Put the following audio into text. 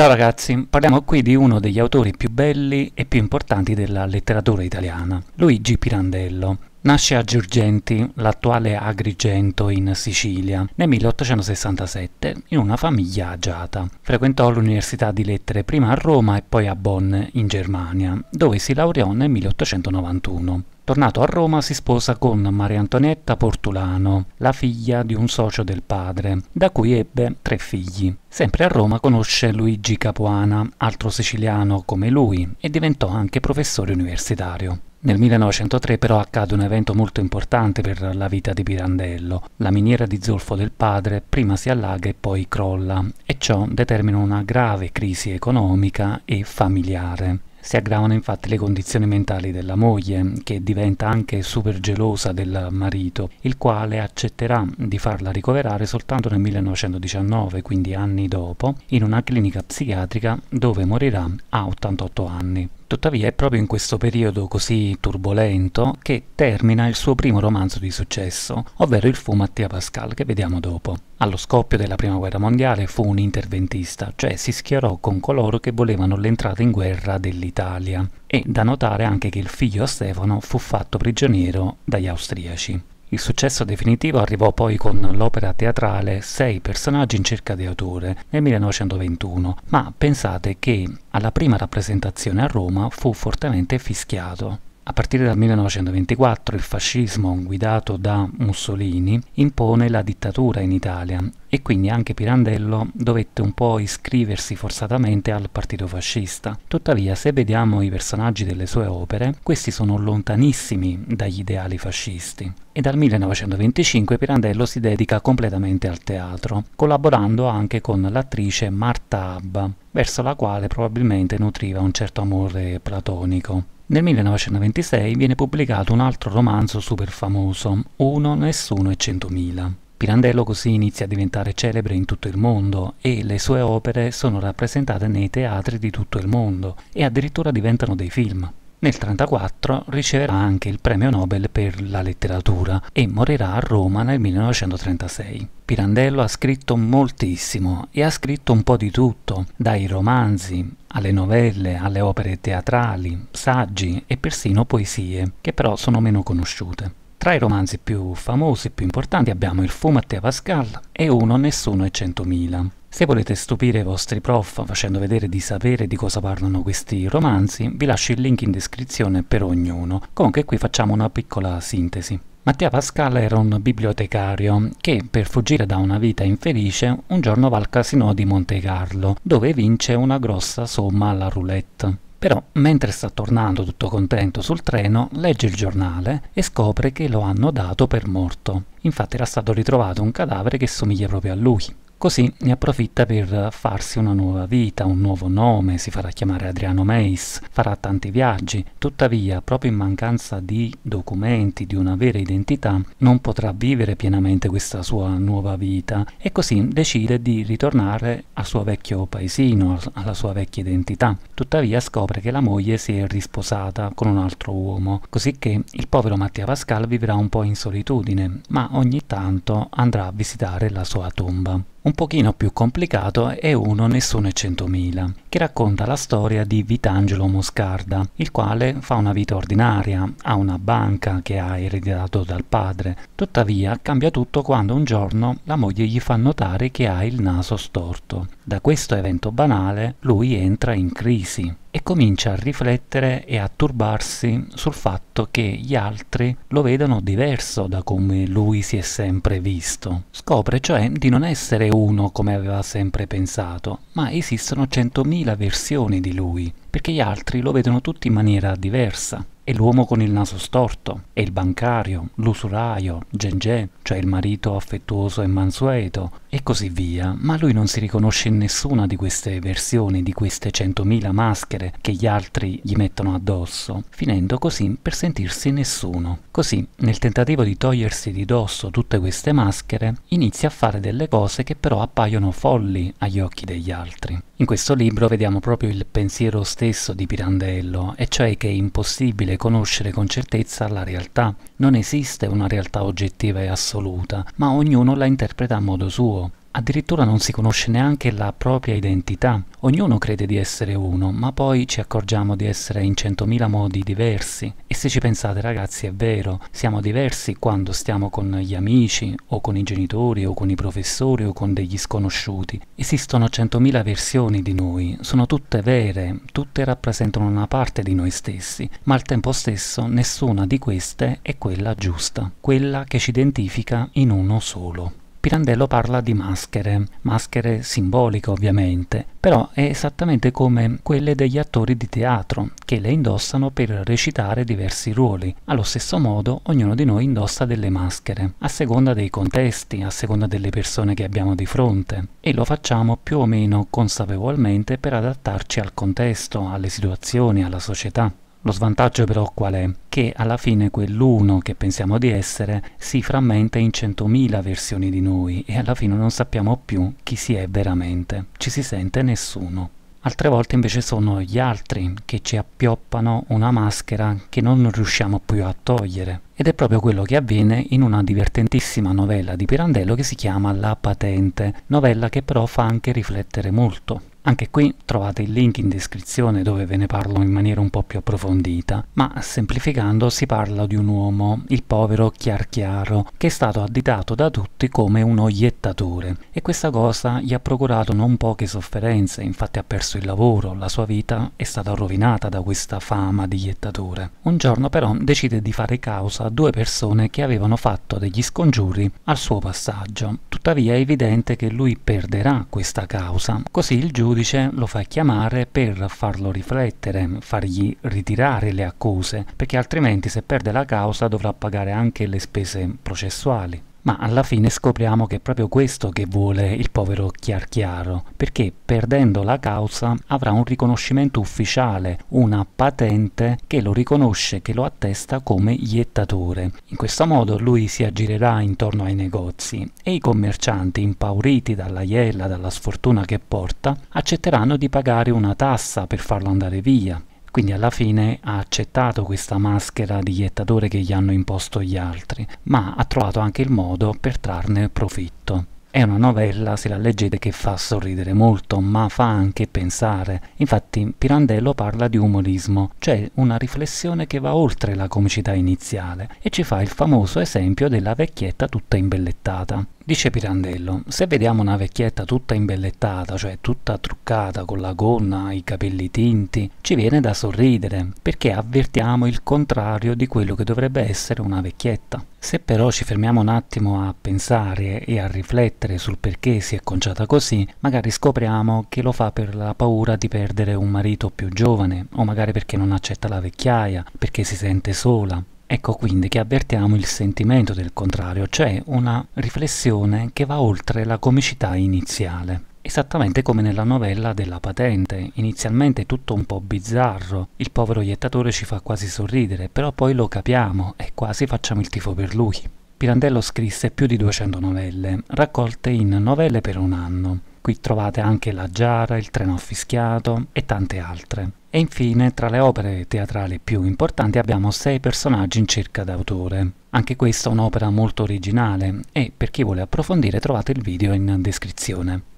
Ciao ragazzi, parliamo qui di uno degli autori più belli e più importanti della letteratura italiana, Luigi Pirandello. Nasce a Girgenti, l'attuale Agrigento in Sicilia, nel 1867 in una famiglia agiata. Frequentò l'Università di Lettere prima a Roma e poi a Bonn in Germania, dove si laureò nel 1891. Tornato a Roma si sposa con Maria Antonietta Portulano, la figlia di un socio del padre, da cui ebbe tre figli. Sempre a Roma conosce Luigi Capuana, altro siciliano come lui, e diventò anche professore universitario. Nel 1903 però accade un evento molto importante per la vita di Pirandello. La miniera di zolfo del padre prima si allaga e poi crolla e ciò determina una grave crisi economica e familiare. Si aggravano infatti le condizioni mentali della moglie, che diventa anche super gelosa del marito, il quale accetterà di farla ricoverare soltanto nel 1919, quindi anni dopo, in una clinica psichiatrica dove morirà a 88 anni. Tuttavia è proprio in questo periodo così turbolento che termina il suo primo romanzo di successo, ovvero il fu Mattia Pascal che vediamo dopo. Allo scoppio della Prima Guerra Mondiale fu un interventista, cioè si schierò con coloro che volevano l'entrata in guerra dell'Italia. E da notare anche che il figlio Stefano fu fatto prigioniero dagli austriaci. Il successo definitivo arrivò poi con l'opera teatrale Sei personaggi in cerca di autore nel 1921, ma pensate che alla prima rappresentazione a Roma fu fortemente fischiato. A partire dal 1924 il fascismo guidato da Mussolini impone la dittatura in Italia e quindi anche Pirandello dovette un po' iscriversi forzatamente al partito fascista. Tuttavia, se vediamo i personaggi delle sue opere, questi sono lontanissimi dagli ideali fascisti. E dal 1925 Pirandello si dedica completamente al teatro, collaborando anche con l'attrice Marta Abba, verso la quale probabilmente nutriva un certo amore platonico. Nel 1926 viene pubblicato un altro romanzo super famoso, Uno, Nessuno e Centomila. Pirandello così inizia a diventare celebre in tutto il mondo e le sue opere sono rappresentate nei teatri di tutto il mondo e addirittura diventano dei film. Nel 1934 riceverà anche il premio Nobel per la letteratura e morirà a Roma nel 1936. Pirandello ha scritto moltissimo e ha scritto un po' di tutto, dai romanzi alle novelle, alle opere teatrali, saggi e persino poesie, che però sono meno conosciute. Tra i romanzi più famosi e più importanti abbiamo Il fumo a te Pascal e uno Nessuno è Centomila. Se volete stupire i vostri prof facendo vedere di sapere di cosa parlano questi romanzi, vi lascio il link in descrizione per ognuno. Comunque qui facciamo una piccola sintesi. Mattia Pascal era un bibliotecario che, per fuggire da una vita infelice, un giorno va al casino di Monte Carlo, dove vince una grossa somma alla roulette. Però, mentre sta tornando tutto contento sul treno, legge il giornale e scopre che lo hanno dato per morto. Infatti era stato ritrovato un cadavere che somiglia proprio a lui. Così ne approfitta per farsi una nuova vita, un nuovo nome, si farà chiamare Adriano Meis, farà tanti viaggi, tuttavia proprio in mancanza di documenti, di una vera identità, non potrà vivere pienamente questa sua nuova vita e così decide di ritornare al suo vecchio paesino, alla sua vecchia identità. Tuttavia scopre che la moglie si è risposata con un altro uomo, così che il povero Mattia Pascal vivrà un po' in solitudine, ma ogni tanto andrà a visitare la sua tomba un pochino più complicato è uno Nessuno e centomila, che racconta la storia di Vitangelo Moscarda, il quale fa una vita ordinaria, ha una banca che ha ereditato dal padre. Tuttavia cambia tutto quando un giorno la moglie gli fa notare che ha il naso storto. Da questo evento banale lui entra in crisi e comincia a riflettere e a turbarsi sul fatto che gli altri lo vedano diverso da come lui si è sempre visto. Scopre cioè di non essere uno come aveva sempre pensato, ma esistono centomila versioni di lui, perché gli altri lo vedono tutti in maniera diversa è l'uomo con il naso storto, è il bancario, l'usuraio, Gengè, cioè il marito affettuoso e mansueto, e così via, ma lui non si riconosce in nessuna di queste versioni, di queste centomila maschere che gli altri gli mettono addosso, finendo così per sentirsi nessuno. Così, nel tentativo di togliersi di dosso tutte queste maschere, inizia a fare delle cose che però appaiono folli agli occhi degli altri. In questo libro vediamo proprio il pensiero stesso di Pirandello, e cioè che è impossibile conoscere con certezza la realtà. Non esiste una realtà oggettiva e assoluta, ma ognuno la interpreta a modo suo. Addirittura non si conosce neanche la propria identità. Ognuno crede di essere uno, ma poi ci accorgiamo di essere in centomila modi diversi. E se ci pensate ragazzi è vero, siamo diversi quando stiamo con gli amici, o con i genitori, o con i professori, o con degli sconosciuti. Esistono centomila versioni di noi, sono tutte vere, tutte rappresentano una parte di noi stessi, ma al tempo stesso nessuna di queste è quella giusta, quella che ci identifica in uno solo. Pirandello parla di maschere, maschere simboliche ovviamente, però è esattamente come quelle degli attori di teatro, che le indossano per recitare diversi ruoli. Allo stesso modo ognuno di noi indossa delle maschere, a seconda dei contesti, a seconda delle persone che abbiamo di fronte, e lo facciamo più o meno consapevolmente per adattarci al contesto, alle situazioni, alla società. Lo svantaggio però qual è? Che alla fine quell'uno che pensiamo di essere si frammenta in centomila versioni di noi e alla fine non sappiamo più chi si è veramente, ci si sente nessuno. Altre volte invece sono gli altri che ci appioppano una maschera che non riusciamo più a togliere. Ed è proprio quello che avviene in una divertentissima novella di Pirandello che si chiama La Patente, novella che però fa anche riflettere molto. Anche qui trovate il link in descrizione dove ve ne parlo in maniera un po' più approfondita, ma semplificando si parla di un uomo, il povero Chiarchiaro, che è stato additato da tutti come un oiettatore e questa cosa gli ha procurato non poche sofferenze, infatti ha perso il lavoro, la sua vita è stata rovinata da questa fama di iettatore. Un giorno però decide di fare causa a due persone che avevano fatto degli scongiuri al suo passaggio. Tuttavia è evidente che lui perderà questa causa, così il giudice giudice lo fa chiamare per farlo riflettere, fargli ritirare le accuse, perché altrimenti se perde la causa dovrà pagare anche le spese processuali. Ma alla fine scopriamo che è proprio questo che vuole il povero Chiarchiaro, perché perdendo la causa avrà un riconoscimento ufficiale, una patente che lo riconosce, che lo attesta come iettatore. In questo modo lui si aggirerà intorno ai negozi e i commercianti, impauriti dalla iella, dalla sfortuna che porta, accetteranno di pagare una tassa per farlo andare via. Quindi alla fine ha accettato questa maschera di jettatore che gli hanno imposto gli altri, ma ha trovato anche il modo per trarne profitto. È una novella, se la leggete, che fa sorridere molto, ma fa anche pensare. Infatti Pirandello parla di umorismo, cioè una riflessione che va oltre la comicità iniziale, e ci fa il famoso esempio della vecchietta tutta imbellettata. Dice Pirandello, se vediamo una vecchietta tutta imbellettata, cioè tutta truccata, con la gonna, i capelli tinti, ci viene da sorridere, perché avvertiamo il contrario di quello che dovrebbe essere una vecchietta. Se però ci fermiamo un attimo a pensare e a riflettere sul perché si è conciata così, magari scopriamo che lo fa per la paura di perdere un marito più giovane, o magari perché non accetta la vecchiaia, perché si sente sola, Ecco quindi che avvertiamo il sentimento del contrario, cioè una riflessione che va oltre la comicità iniziale. Esattamente come nella novella della patente, inizialmente tutto un po' bizzarro, il povero iettatore ci fa quasi sorridere, però poi lo capiamo e quasi facciamo il tifo per lui. Pirandello scrisse più di 200 novelle, raccolte in novelle per un anno. Qui trovate anche La Giara, Il treno affischiato e tante altre. E infine, tra le opere teatrali più importanti abbiamo sei personaggi in cerca d'autore. Anche questa è un'opera molto originale e per chi vuole approfondire trovate il video in descrizione.